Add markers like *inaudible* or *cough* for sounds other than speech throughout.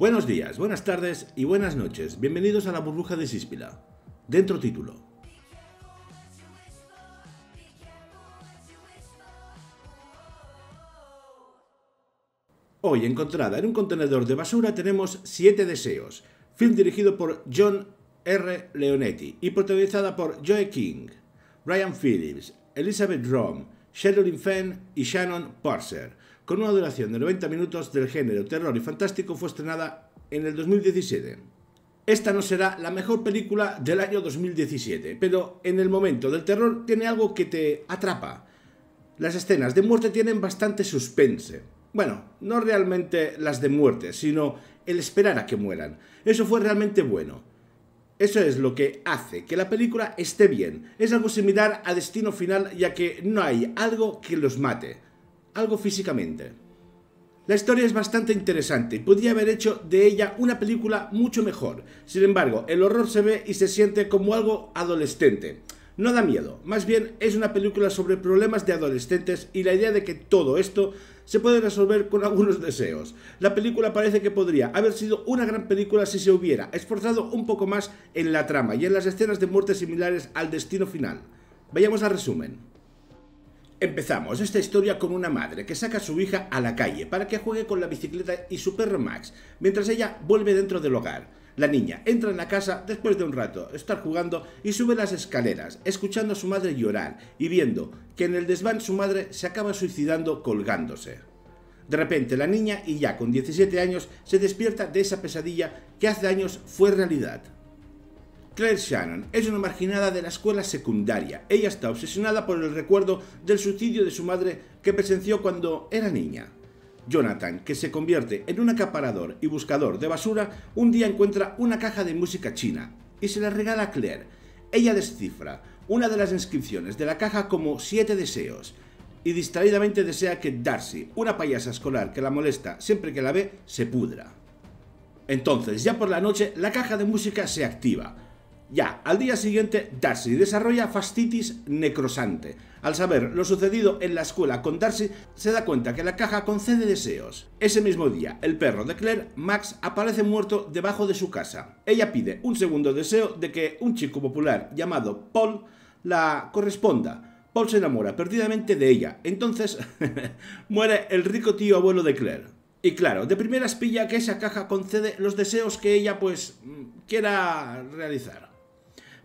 Buenos días, buenas tardes y buenas noches. Bienvenidos a la burbuja de Síspila. Dentro título. Hoy encontrada en un contenedor de basura tenemos Siete deseos, film dirigido por John R. Leonetti y protagonizada por Joe King, Brian Phillips, Elizabeth Rom, Sheldon Fenn y Shannon Parser con una duración de 90 minutos del género terror y fantástico, fue estrenada en el 2017. Esta no será la mejor película del año 2017, pero en el momento del terror tiene algo que te atrapa. Las escenas de muerte tienen bastante suspense. Bueno, no realmente las de muerte, sino el esperar a que mueran. Eso fue realmente bueno. Eso es lo que hace que la película esté bien. Es algo similar a Destino Final ya que no hay algo que los mate algo físicamente. La historia es bastante interesante y podría haber hecho de ella una película mucho mejor. Sin embargo, el horror se ve y se siente como algo adolescente. No da miedo, más bien es una película sobre problemas de adolescentes y la idea de que todo esto se puede resolver con *laughs* algunos deseos. La película parece que podría haber sido una gran película si se hubiera esforzado un poco más en la trama y en las escenas de muerte similares al destino final. Vayamos al resumen. Empezamos esta historia con una madre que saca a su hija a la calle para que juegue con la bicicleta y su perro Max, mientras ella vuelve dentro del hogar. La niña entra en la casa después de un rato estar jugando y sube las escaleras, escuchando a su madre llorar y viendo que en el desván su madre se acaba suicidando colgándose. De repente la niña, y ya con 17 años, se despierta de esa pesadilla que hace años fue realidad. Claire Shannon es una marginada de la escuela secundaria. Ella está obsesionada por el recuerdo del suicidio de su madre que presenció cuando era niña. Jonathan, que se convierte en un acaparador y buscador de basura, un día encuentra una caja de música china y se la regala a Claire. Ella descifra una de las inscripciones de la caja como siete deseos y distraídamente desea que Darcy, una payasa escolar que la molesta siempre que la ve, se pudra. Entonces, ya por la noche, la caja de música se activa ya, al día siguiente, Darcy desarrolla fastitis necrosante. Al saber lo sucedido en la escuela con Darcy, se da cuenta que la caja concede deseos. Ese mismo día, el perro de Claire, Max, aparece muerto debajo de su casa. Ella pide un segundo deseo de que un chico popular llamado Paul la corresponda, Paul se enamora perdidamente de ella. Entonces *laughs* muere el rico tío abuelo de Claire. Y claro, de primeras pilla que esa caja concede los deseos que ella pues mm, quiera realizar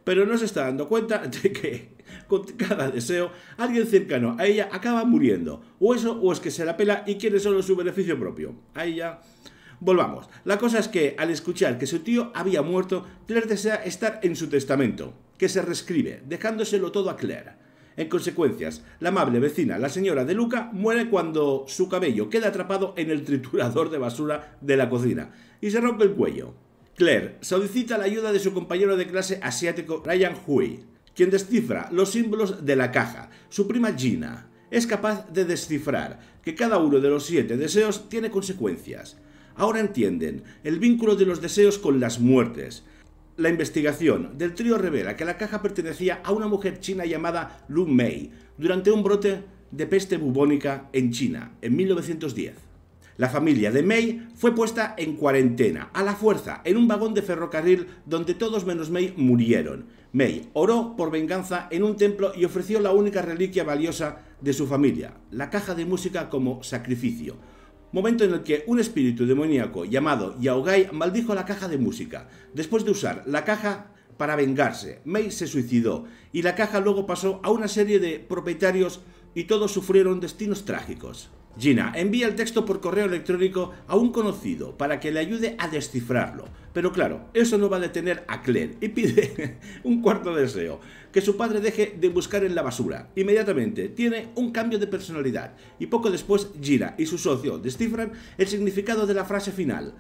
pero no se está dando cuenta de que con cada deseo alguien cercano a ella acaba muriendo. O eso, o es que se la pela y quiere solo su beneficio propio. Ahí ya. Volvamos. La cosa es que al escuchar que su tío había muerto, Claire desea estar en su testamento, que se reescribe, dejándoselo todo a Claire. En consecuencias, la amable vecina, la señora de Luca, muere cuando su cabello queda atrapado en el triturador de basura de la cocina y se rompe el cuello. Claire solicita la ayuda de su compañero de clase asiático Ryan Hui, quien descifra los símbolos de la caja. Su prima Gina es capaz de descifrar que cada uno de los siete deseos tiene consecuencias. Ahora entienden el vínculo de los deseos con las muertes. La investigación del trío revela que la caja pertenecía a una mujer china llamada Lu Mei durante un brote de peste bubónica en China en 1910. La familia de May fue puesta en cuarentena, a la fuerza, en un vagón de ferrocarril donde todos menos May murieron. May oró por venganza en un templo y ofreció la única reliquia valiosa de su familia, la caja de música como sacrificio. Momento en el que un espíritu demoníaco llamado Yaogai maldijo la caja de música. Después de usar la caja para vengarse, May se suicidó y la caja luego pasó a una serie de propietarios y todos sufrieron destinos trágicos. Gina envía el texto por correo electrónico a un conocido para que le ayude a descifrarlo. Pero claro, eso no va a detener a Claire y pide *laughs* un cuarto deseo, que su padre deje de buscar en la basura. Inmediatamente tiene un cambio de personalidad y poco después Gina y su socio descifran el significado de la frase final.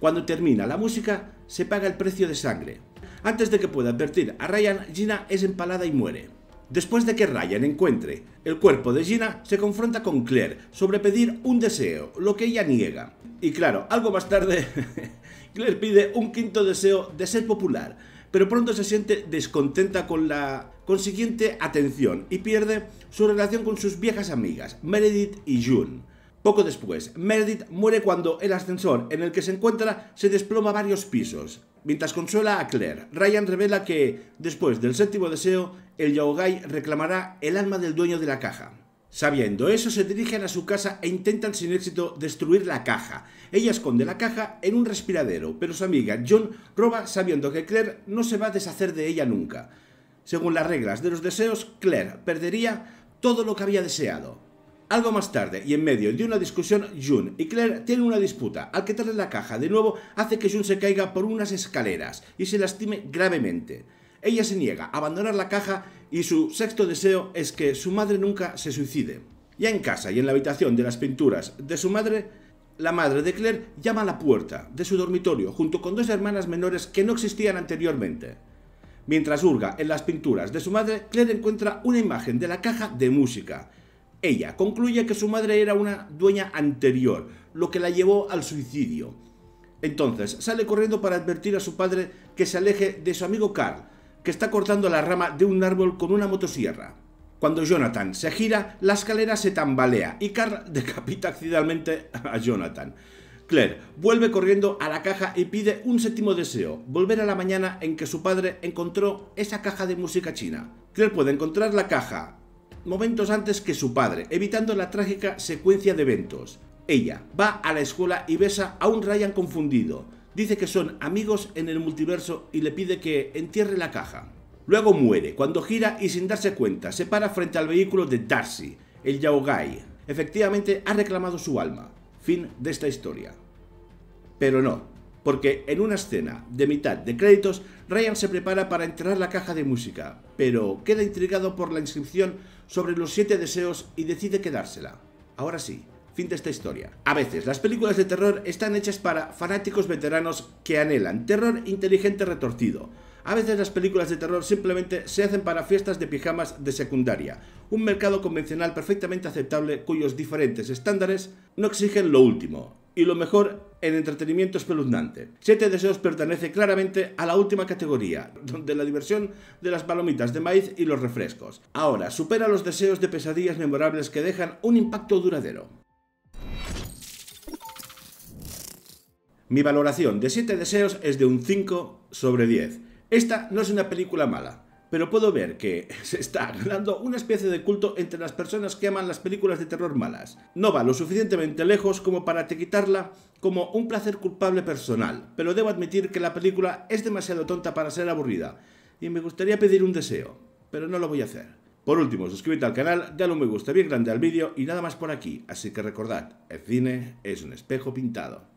Cuando termina la música, se paga el precio de sangre. Antes de que pueda advertir a Ryan, Gina es empalada y muere. Después de que Ryan encuentre el cuerpo de Gina, se confronta con Claire sobre pedir un deseo, lo que ella niega. Y claro, algo más tarde, *laughs* Claire pide un quinto deseo de ser popular, pero pronto se siente descontenta con la consiguiente atención y pierde su relación con sus viejas amigas, Meredith y June. Poco después, Meredith muere cuando el ascensor en el que se encuentra se desploma varios pisos. Mientras consuela a Claire, Ryan revela que, después del séptimo deseo, el Yaogai reclamará el alma del dueño de la caja. Sabiendo eso, se dirigen a su casa e intentan sin éxito destruir la caja. Ella esconde la caja en un respiradero, pero su amiga John roba sabiendo que Claire no se va a deshacer de ella nunca. Según las reglas de los deseos, Claire perdería todo lo que había deseado. Algo más tarde, y en medio de una discusión, June y Claire tienen una disputa. Al quitarle la caja de nuevo, hace que June se caiga por unas escaleras y se lastime gravemente. Ella se niega a abandonar la caja y su sexto deseo es que su madre nunca se suicide. Ya en casa y en la habitación de las pinturas de su madre, la madre de Claire llama a la puerta de su dormitorio junto con dos hermanas menores que no existían anteriormente. Mientras hurga en las pinturas de su madre, Claire encuentra una imagen de la caja de música ella concluye que su madre era una dueña anterior, lo que la llevó al suicidio. Entonces sale corriendo para advertir a su padre que se aleje de su amigo Carl, que está cortando la rama de un árbol con una motosierra. Cuando Jonathan se gira, la escalera se tambalea y Carl *laughs* decapita accidentalmente a Jonathan. Claire vuelve corriendo a la caja y pide un séptimo deseo, volver a la mañana en que su padre encontró esa caja de música china. Claire puede encontrar la caja momentos antes que su padre, evitando la trágica secuencia de eventos. Ella va a la escuela y besa a un Ryan confundido. Dice que son amigos en el multiverso y le pide que entierre la caja. Luego muere, cuando gira y sin darse cuenta, se para frente al vehículo de Darcy, el Yaogai. Efectivamente ha reclamado su alma. Fin de esta historia. Pero no, porque en una escena de mitad de créditos, Ryan se prepara para enterrar la caja de música, pero queda intrigado por la inscripción sobre los siete deseos y decide quedársela. Ahora sí, fin de esta historia. A veces, las películas de terror están hechas para fanáticos veteranos que anhelan terror inteligente retorcido. A veces las películas de terror simplemente se hacen para fiestas de pijamas de secundaria, un mercado convencional perfectamente aceptable cuyos diferentes estándares no exigen lo último, y lo mejor en entretenimiento espeluznante. Siete Deseos pertenece claramente a la última categoría, donde la diversión de las palomitas de maíz y los refrescos. Ahora, supera los deseos de pesadillas memorables que dejan un impacto duradero. Mi valoración de Siete Deseos es de un 5 sobre 10. Esta no es una película mala, pero puedo ver que *laughs* se está ganando una especie de culto entre las personas que aman las películas de terror malas. No va lo suficientemente lejos como para te quitarla como un placer culpable personal, pero debo admitir que la película es demasiado tonta para ser aburrida, y me gustaría pedir un deseo, pero no lo voy a hacer. Por último, suscríbete al canal, dale un me gusta bien grande al vídeo y nada más por aquí, así que recordad, el cine es un espejo pintado.